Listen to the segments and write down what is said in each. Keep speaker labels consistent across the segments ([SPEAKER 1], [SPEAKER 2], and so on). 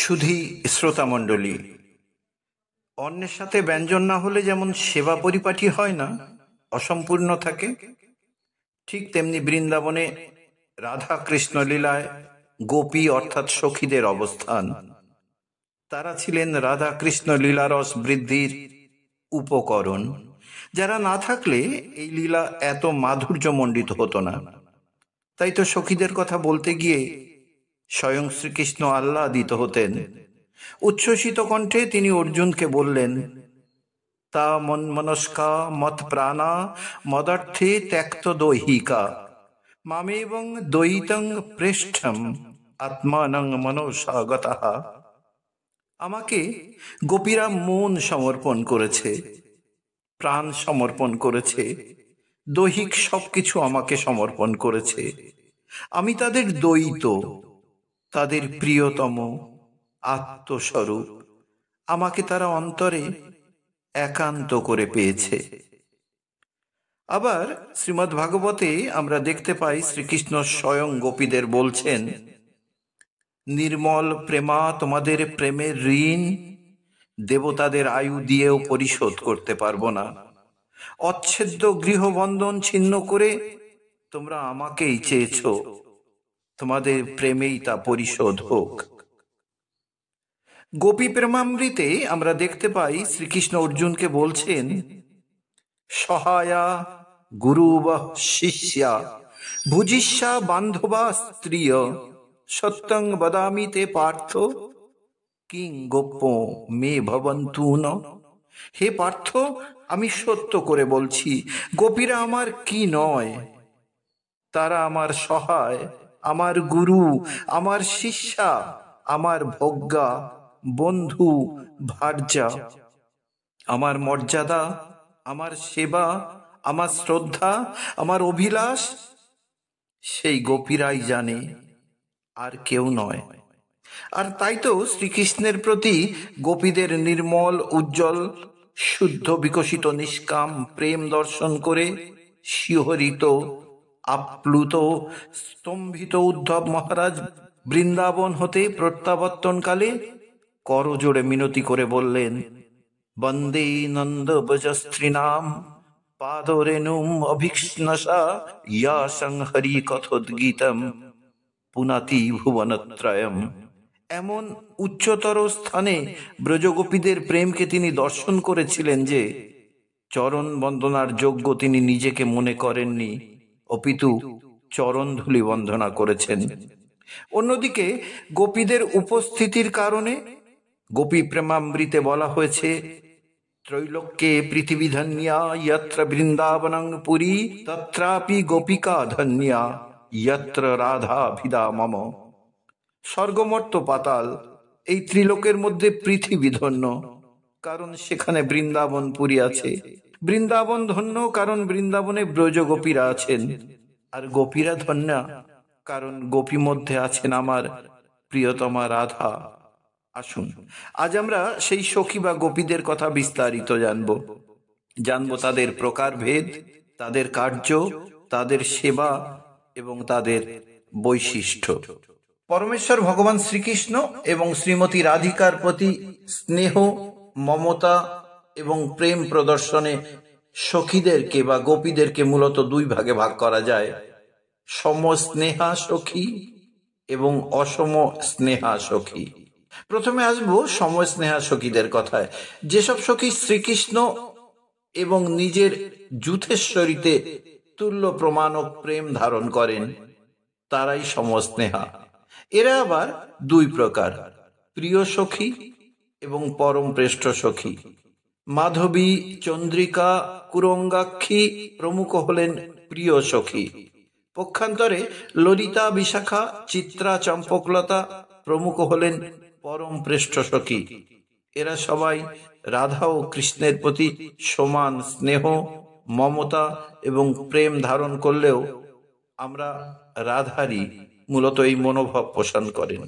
[SPEAKER 1] সুধি শ্রোতামণ্ডলী অন্যের সাথে ব্যঞ্জন না হলে যেমন সেবা পরিপাটি হয় না অসম্পূর্ণ থাকে ঠিক তেমনি বৃন্দাবনে রাধা কৃষ্ণ লীলায় গোপী অর্থাৎ সখীদের অবস্থান তারা ছিলেন রাধা কৃষ্ণ লীলারস বৃদ্ধির উপকরণ যারা না থাকলে এই লীলা এত মাধুর্য মণ্ডিত হতো না তাই তো সখীদের কথা বলতে গিয়ে স্বয়ং শ্রীকৃষ্ণ আহ্লাদিত হতেন উচ্ছ্বসিত কণ্ঠে তিনি অর্জুনকে বললেন তা মন মনস্কা মত প্রাণা মদার্থে ত্যক্ত দৈহিকা এবং দৈতং পৃষ্ঠম আত্মানং মনসাগত আমাকে গোপীরা মন সমর্পণ করেছে প্রাণ সমর্পণ করেছে দৈহিক সবকিছু আমাকে সমর্পণ করেছে আমি তাদের দ্বৈত তাদের প্রিয়তম আত্মস্বরূপ আমাকে তারা অন্তরে একান্ত করে পেয়েছে আবার শ্রীমৎ ভাগবতে আমরা দেখতে পাই শ্রীকৃষ্ণ স্বয়ং গোপীদের বলছেন নির্মল প্রেমা তোমাদের প্রেমের ঋণ দেবতাদের আয়ু দিয়েও পরিশোধ করতে পারবো না অচ্ছেদ্য গৃহবন্ধন ছিন্ন করে তোমরা আমাকেই চেয়েছো তোমাদের প্রেমেই তা পরিশোধ হোক গোপী প্রেমামৃতে আমরা দেখতে পাই শ্রীকৃষ্ণ অর্জুনকে বলছেন সহায়া গুরু বা শিষ্যা ভুজিষ্যা বান্ধবা স্ত্রিয় সত্যং বদামিতে পার্থ কিং গোপ্য মে ভবন্তু ন হে পার্থ আমি সত্য করে বলছি গোপীরা আমার কি নয় তারা আমার সহায় আমার গুরু আমার শিষ্যা আমার ভোগ্যা বন্ধু ভার্যা আমার মর্যাদা আমার সেবা আমার শ্রদ্ধা আমার অভিলাষ সেই গোপীরাই জানে আর কেউ নয় আর তাই তো শ্রীকৃষ্ণের প্রতি গোপীদের নির্মল উজ্জ্বল শুদ্ধ বিকশিত নিষ্কাম প্রেম দর্শন করে শিহরিত আপ্লুত স্তম্ভিত উদ্ধব মহারাজ বৃন্দাবন হতে প্রত্যাবর্তনকালে করজোড়ে মিনতি করে বললেন বন্দে নন্দ বজস্ত্রীনাম পাদরেণুম অভিক্ষ্ণসা ইয়া সংহরি কথোদ্গীতম পুনাতি ভুবনত্রয়ম এমন উচ্চতর স্থানে ব্রজগোপীদের প্রেমকে তিনি দর্শন করেছিলেন যে চরণ বন্দনার যোগ্য তিনি নিজেকে মনে করেননি অপিতু চরণ ধুলি বন্দনা করেছেন অন্যদিকে গোপীদের উপস্থিতির কারণে গোপী প্রেমামৃতে বলা হয়েছে ত্রৈলোক্যে পৃথিবী ধন্যা ইয়ত্র বৃন্দাবনং পুরী তত্রাপি গোপিকা ধন্যা ইয়ত্র রাধা ভিদা মম স্বর্গমর্ত পাতাল এই ত্রিলোকের মধ্যে পৃথিবী ধন্য কারণ সেখানে বৃন্দাবন পুরী আছে বৃন্দাবন ধন্য কারণ বৃন্দাবনে ব্রজ গোপীরা আছেন আর গোপীরা ধন্য কারণ গোপী মধ্যে আছেন আমার প্রিয়তমা রাধা আসুন আজ আমরা সেই সখী বা গোপীদের কথা বিস্তারিত জানব জানব তাদের প্রকার ভেদ তাদের কার্য তাদের সেবা এবং তাদের বৈশিষ্ট্য পরমেশ্বর ভগবান শ্রীকৃষ্ণ এবং শ্রীমতী রাধিকার প্রতি স্নেহ মমতা এবং প্রেম প্রদর্শনে সখীদেরকে বা গোপীদেরকে মূলত দুই ভাগে ভাগ করা যায় সম স্নেহা সখী এবং অসম স্নেহা সখী প্রথমে আসবো সম স্নেহা সখীদের কথায় যেসব সখী শ্রীকৃষ্ণ এবং নিজের যুথেশ্বরীতে তুল্য প্রমাণক প্রেম ধারণ করেন তারাই সমস্নেহা এরা আবার দুই প্রকার প্রিয় সখী এবং পরম পৃষ্ঠ সখী মাধবী চন্দ্রিকা কুরঙ্গাক্ষী প্রমুখ হলেন প্রিয় সখী পক্ষান্তরে ললিতা বিশাখা চিত্রা চম্পকলতা প্রমুখ হলেন পরম পৃষ্ঠ সখী এরা সবাই রাধা ও কৃষ্ণের প্রতি সমান স্নেহ মমতা এবং প্রেম ধারণ করলেও আমরা রাধারই মূলত এই মনোভাব পোষণ করেন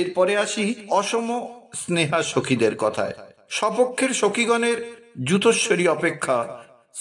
[SPEAKER 1] এরপরে আসি অসম স্নেহা সখীদের কথায় স্বপক্ষের সখীগণের জুতস্বরী অপেক্ষা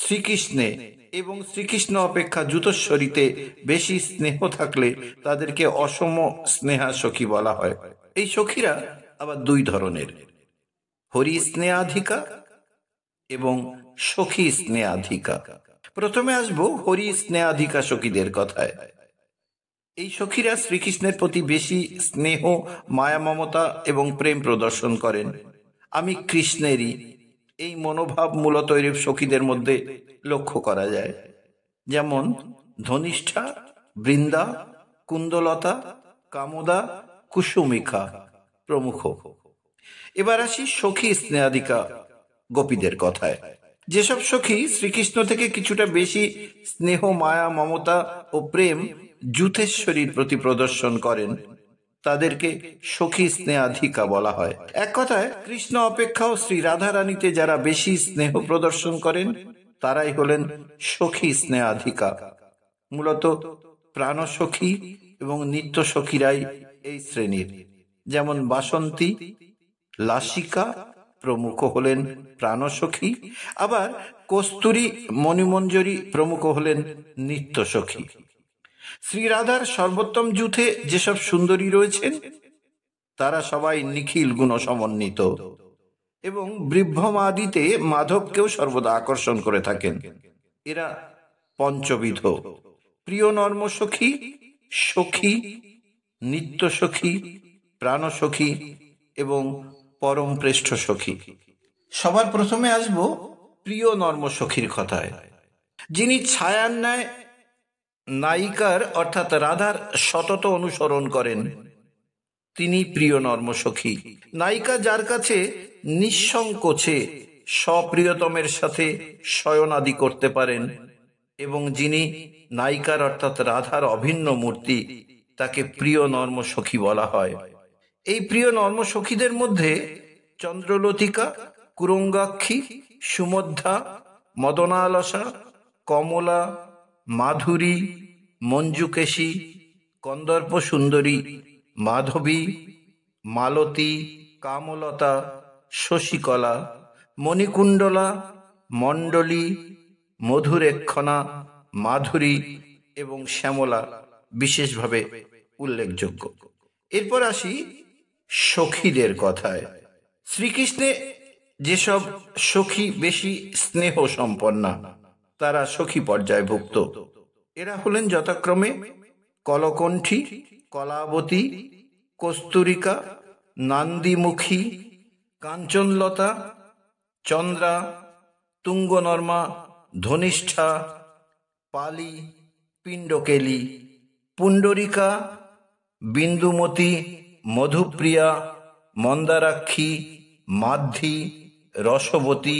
[SPEAKER 1] শ্রীকৃষ্ণে এবং শ্রীকৃষ্ণ অপেক্ষা জুতস্বরীতে বেশি স্নেহ থাকলে তাদেরকে অসম স্নেহা সখী বলা হয় এই সখীরা আবার দুই ধরনের হরি স্নেহাধিকা এবং সখী স্নেহাধিকা প্রথমে আসবো হরি স্নেহাধিকা সখীদের কথায় এই সখীরা শ্রীকৃষ্ণের প্রতি বেশি স্নেহ মায়া মমতা এবং প্রেম প্রদর্শন করেন আমি কৃষ্ণেরই এই মনোভাব মূলত এরূপ সখীদের মধ্যে লক্ষ্য করা যায় যেমন ধনিষ্ঠা বৃন্দা কুন্দলতা কামদা কুসুমিকা প্রমুখ এবার আসি সখী স্নেহাদিকা গোপীদের কথায় যেসব সখী শ্রীকৃষ্ণ থেকে কিছুটা বেশি স্নেহ মায়া মমতা ও প্রেম যুথেশ্বরীর প্রতি প্রদর্শন করেন তাদেরকে সখী স্নেহাধিকা বলা হয় এক কথায় কৃষ্ণ অপেক্ষাও শ্রী রাধারানীতে যারা বেশি স্নেহ প্রদর্শন করেন তারাই হলেন সখী স্নেহাধিকা মূলত প্রাণসখী এবং নিত্য সখীরাই এই শ্রেণীর যেমন বাসন্তী লাসিকা প্রমুখ হলেন প্রাণসখী আবার কস্তুরী মণিমঞ্জরী প্রমুখ হলেন নিত্য সখী শ্রীরাধার সর্বোত্তম যুথে যেসব সুন্দরী রয়েছেন তারা সবাই নিখিল গুণ সমন্বিত এবং আদিতে মাধবকেও সর্বদা আকর্ষণ করে থাকেন এরা পঞ্চবিধ প্রিয় নর্ম সখী সখী নিত্য সখী প্রাণসখী এবং পরম পৃষ্ঠ সখী সবার প্রথমে আসব প্রিয় নর্ম সখীর কথায় যিনি ছায়ার ন্যায় নায়িকার অর্থাৎ রাধার সতত অনুসরণ করেন তিনি প্রিয় নর্মসখী নায়িকা যার কাছে নিঃসংকোচে স্বপ্রিয়তমের সাথে শয়নাদি করতে পারেন এবং যিনি নায়িকার অর্থাৎ রাধার অভিন্ন মূর্তি তাকে প্রিয় নর্মসখী বলা হয় এই প্রিয় নর্মসখীদের মধ্যে চন্দ্রলতিকা কুরঙ্গাক্ষী সুমধ্যা মদনালসা কমলা মাধুরী মঞ্জুকেশী কন্দর্প সুন্দরী মাধবী মালতী কামলতা শশীকলা মণিকুণ্ডলা মণ্ডলী মধুরেক্ষণা মাধুরী এবং শ্যামলা বিশেষভাবে উল্লেখযোগ্য এরপর আসি সখীদের কথায় শ্রীকৃষ্ণে যেসব সখী বেশি স্নেহ সম্পন্না তারা সখী পর্যায়ে ভুক্ত এরা হলেন যথাক্রমে কলকণ্ঠী কলাবতী কস্তুরিকা নান্দিমুখী কাঞ্চনলতা চন্দ্রা তুঙ্গনর্মা ধনিষ্ঠা পালি পিণ্ডকেলি পুণ্ডরিকা বিন্দুমতি মধুপ্রিয়া মন্দারাক্ষী মাধ্যী রসবতী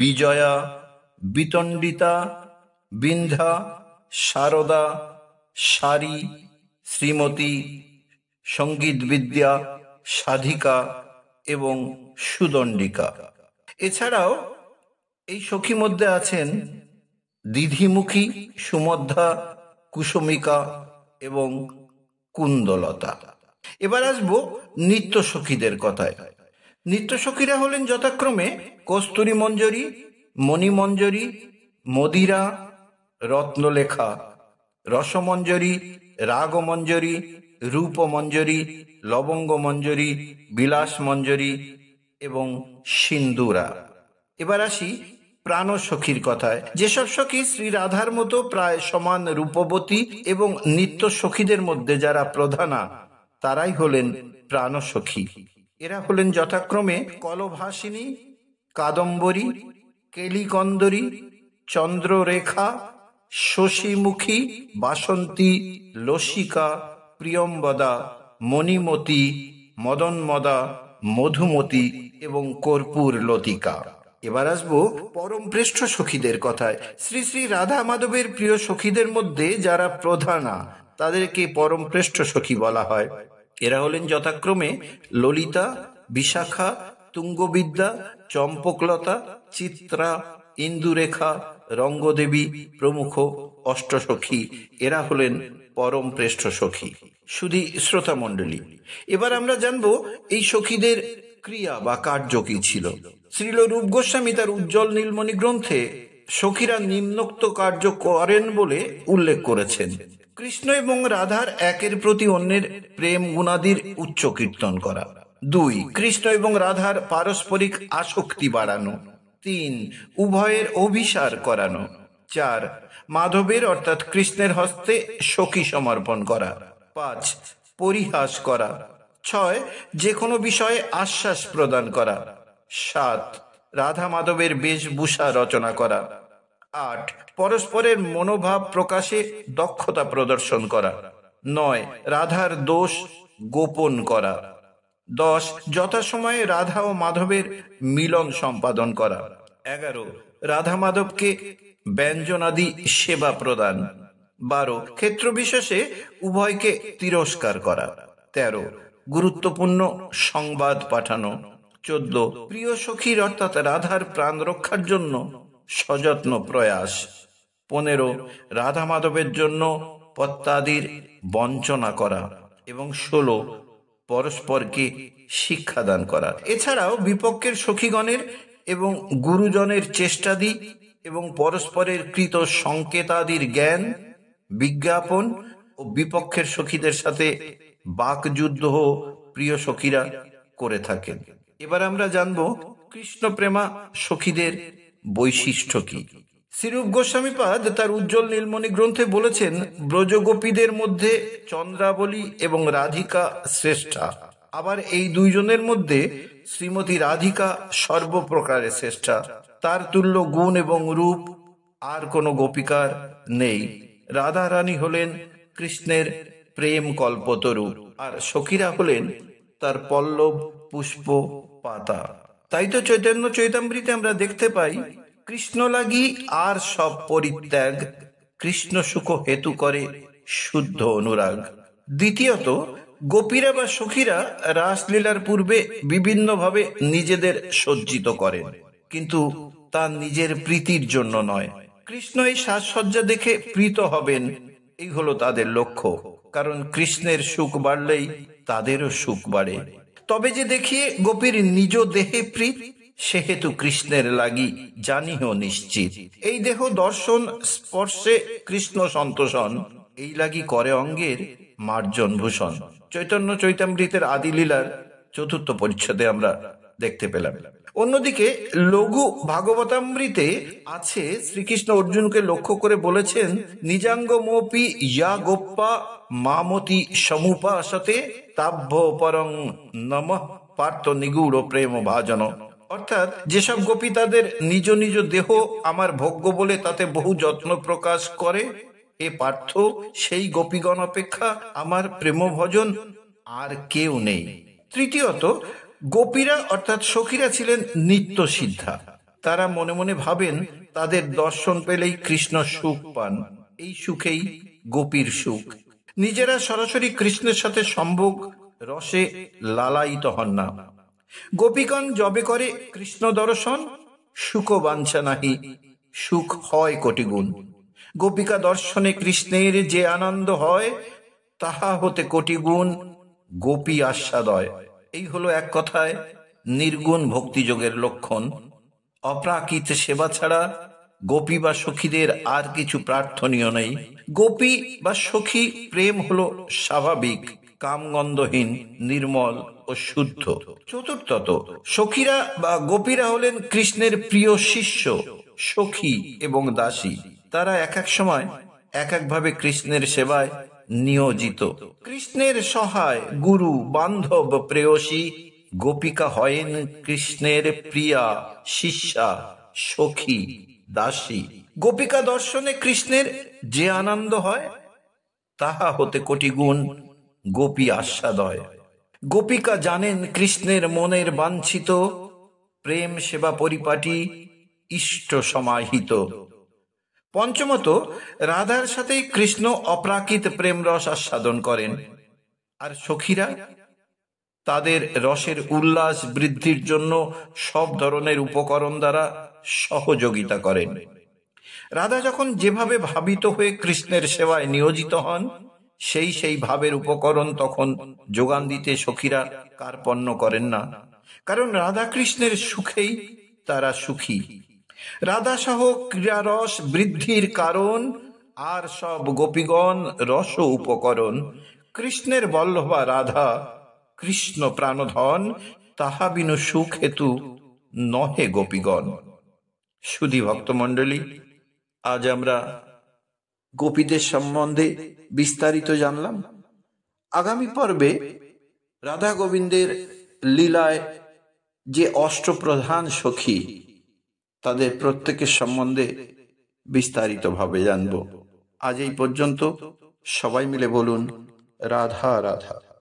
[SPEAKER 1] বিজয়া বিতণ্ডিতা বিন্ধা সারদা সারি শ্রীমতী সঙ্গীত বিদ্যা সাধিকা এবং সুদণ্ডিকা এছাড়াও এই সখী মধ্যে আছেন দিধিমুখী সুমধ্যা কুসুমিকা এবং কুন্দলতা এবার আসব নিত্য সখীদের কথায় নিত্য সখীরা হলেন যথাক্রমে কস্তুরী মঞ্জরী মণিমঞ্জরি মদিরা রত্নলেখা রসমঞ্জরি রাগমঞ্জরি রূপমঞ্জরি লবঙ্গমঞ্জরি বিলাসমঞ্জরি এবং সিন্দুরা এবার আসি প্রাণ সখীর কথায় যেসব সখী শ্রী রাধার মতো প্রায় সমান রূপবতী এবং নিত্য সখীদের মধ্যে যারা প্রধানা তারাই হলেন প্রাণ সখী এরা হলেন যথাক্রমে কলভাসিনী কাদম্বরী কেলিকন্দরী চন্দ্ররেখা শশীমুখী বাসন্তী লসিকা প্রিয়ম্বদা মণিমতী মদনমদা মধুমতী এবং কর্পূর লতিকা এবার আসবো পরম পৃষ্ঠ সখীদের কথায় শ্রী শ্রী রাধা মাধবের প্রিয় সখীদের মধ্যে যারা প্রধানা তাদেরকে পরম পৃষ্ঠ সখী বলা হয় এরা হলেন যথাক্রমে ললিতা বিশাখা তুঙ্গবিদ্যা চম্পকলতা চিত্রা ইন্দুরেখা রঙ্গদেবী প্রমুখ অষ্টসখী এরা হলেন পরম শ্রেষ্ঠ সখী শুধু শ্রোতা মন্ডলী এবার আমরা জানব এই সখীদের ক্রিয়া বা কার্য কি ছিল শ্রীল রূপ গোস্বামী তার উজ্জ্বল নীলমণি গ্রন্থে সখীরা নিম্নোক্ত কার্য করেন বলে উল্লেখ করেছেন কৃষ্ণ এবং রাধার একের প্রতি অন্যের প্রেম গুণাদির উচ্চ কীর্তন করা দুই কৃষ্ণ এবং রাধার পারস্পরিক আসক্তি বাড়ানো তিন উভয়ের অভিসার করানো চার মাধবের অর্থাৎ কৃষ্ণের হস্তে সখী সমর্পণ করা পাঁচ পরিহাস করা ছয় যে কোনো বিষয়ে আশ্বাস প্রদান করা সাত রাধা মাধবের বেশভূষা রচনা করা আট পরস্পরের মনোভাব প্রকাশে দক্ষতা প্রদর্শন করা নয় রাধার দোষ গোপন করা দশ যথাসময়ে রাধা ও মাধবের মিলন সম্পাদন করা এগারো রাধা মাধবকে ব্যঞ্জনাদি সেবা প্রদান বারো ক্ষেত্র বিশেষে উভয়কে তিরস্কার করা তেরো গুরুত্বপূর্ণ সংবাদ পাঠানো চোদ্দ প্রিয় সখীর অর্থাৎ রাধার প্রাণ রক্ষার জন্য সযত্ন প্রয়াস পনেরো রাধা মাধবের জন্য পত্তাদির বঞ্চনা করা এবং ষোলো পরস্পরকে শিক্ষাদান করা এছাড়াও বিপক্ষের সখীগণের এবং গুরুজনের চেষ্টাদি এবং পরস্পরের কৃত সংকেতাদির জ্ঞান বিজ্ঞাপন ও বিপক্ষের সখীদের সাথে বাকযুদ্ধ প্রিয় সখীরা করে থাকেন এবার আমরা জানব কৃষ্ণ প্রেমা সখীদের বৈশিষ্ট্য কি সিরূপ গোস্বামীপাদ তার উজ্জ্বল নীলমণি গ্রন্থে বলেছেন ব্রজগোপীদের মধ্যে চন্দ্রাবলী এবং রাধিকা শ্রেষ্ঠা আবার এই দুইজনের মধ্যে শ্রীমতী রাধিকা সর্বপ্রকারে শ্রেষ্ঠা তার তুল্য গুণ এবং রূপ আর কোনো গোপিকার নেই রাধা রানী হলেন কৃষ্ণের প্রেম কল্পতরু আর সখীরা হলেন তার পল্লব পুষ্প পাতা তাই তো চৈতন্য চৈতাম্বরীতে আমরা দেখতে পাই কৃষ্ণ লাগি আর সব পরিত্যাগ কৃষ্ণ সুখ হেতু করে শুদ্ধ অনুরাগ দ্বিতীয়ত গোপীরা বা সখীরা রাসলীলার পূর্বে বিভিন্ন ভাবে নিজেদের সজ্জিত করেন কিন্তু তা নিজের প্রীতির জন্য নয় কৃষ্ণ এই সাজসজ্জা দেখে প্রীত হবেন এই হলো তাদের লক্ষ্য কারণ কৃষ্ণের সুখ বাড়লেই তাদেরও সুখ বাড়ে তবে যে দেখিয়ে গোপীর নিজ দেহে প্রীত সেহেতু কৃষ্ণের লাগি জানিহ নিশ্চিত এই দেহ দর্শন স্পর্শে কৃষ্ণ সন্তোষণ এই লাগি করে অঙ্গের মার্জন ভূষণ চৈতন্য চৈতামৃতের আদি লীলার চতুর্থ পরিচ্ছদে আমরা দেখতে পেলাম অন্যদিকে লঘু ভাগবতামৃতে আছে শ্রীকৃষ্ণ অর্জুনকে লক্ষ্য করে বলেছেন নিজাঙ্গমপি ইয়া গোপ্পা মামতি সমুপাসতে তাভ্য পরং নম পার্থ নিগুড় প্রেম ভাজন অর্থাৎ যেসব গোপী তাদের নিজ নিজ দেহ আমার ভোগ্য বলে তাতে বহু যত্ন প্রকাশ করে এ পার্থ সেই গোপীগণ অপেক্ষা আমার প্রেম ভজন আর কেউ নেই তৃতীয়ত গোপীরা অর্থাৎ সখীরা ছিলেন নিত্য সিদ্ধা তারা মনে মনে ভাবেন তাদের দর্শন পেলেই কৃষ্ণ সুখ পান এই সুখেই গোপীর সুখ নিজেরা সরাসরি কৃষ্ণের সাথে সম্ভোগ রসে লালায়িত হন না গোপীগণ জবে করে কৃষ্ণ দর্শন সুখ বাঞ্ছা নাহি সুখ হয় কোটি গুণ গোপিকা দর্শনে কৃষ্ণের যে আনন্দ হয় তাহা হতে কোটি গুণ গোপী আস্বাদয় এই হলো এক কথায় নির্গুণ ভক্তিযোগের লক্ষণ অপ্রাকৃত সেবা ছাড়া গোপী বা সখীদের আর কিছু প্রার্থনীয় নেই গোপী বা সখী প্রেম হলো স্বাভাবিক কামগন্ধহীন নির্মল ও শুদ্ধ চতুর্থত সখীরা বা গোপীরা হলেন কৃষ্ণের প্রিয় শিষ্য সখী এবং দাসী তারা এক এক সময় এক একভাবে কৃষ্ণের সেবায় নিয়োজিত কৃষ্ণের সহায় গুরু বান্ধব প্রেয়সী গোপিকা হয়েন কৃষ্ণের প্রিয়া শিষ্যা সখী দাসী গোপিকা দর্শনে কৃষ্ণের যে আনন্দ হয় তাহা হতে কোটি গুণ গোপী আস্বাদয় গোপিকা জানেন কৃষ্ণের মনের বাঞ্ছিত প্রেম সেবা পরিপাটি ইষ্ট সমাহিত পঞ্চমত রাধার সাথে কৃষ্ণ অপ্রাকৃত প্রেম রস আস্বাদন করেন আর সখীরা তাদের রসের উল্লাস বৃদ্ধির জন্য সব ধরনের উপকরণ দ্বারা সহযোগিতা করেন রাধা যখন যেভাবে ভাবিত হয়ে কৃষ্ণের সেবায় নিয়োজিত হন সেই সেই ভাবের উপকরণ তখন যোগান দিতে সখীরা কার্পণ্য করেন না কারণ রাধাকৃষ্ণের সুখেই তারা সুখী রাধাসহ ক্রীড়ারস বৃদ্ধির কারণ আর সব গোপীগণ রস উপকরণ কৃষ্ণের বল্লভা রাধা কৃষ্ণ প্রাণধন তাহা বিনু সুখ হেতু নহে গোপীগণ সুধি ভক্তমণ্ডলী আজ আমরা গোপীদের সম্বন্ধে বিস্তারিত জানলাম আগামী পর্বে রাধা গোবিন্দের লীলায় যে অষ্টপ্রধান সখী তাদের প্রত্যেকের সম্বন্ধে বিস্তারিতভাবে জানব আজ এই পর্যন্ত সবাই মিলে বলুন রাধা রাধা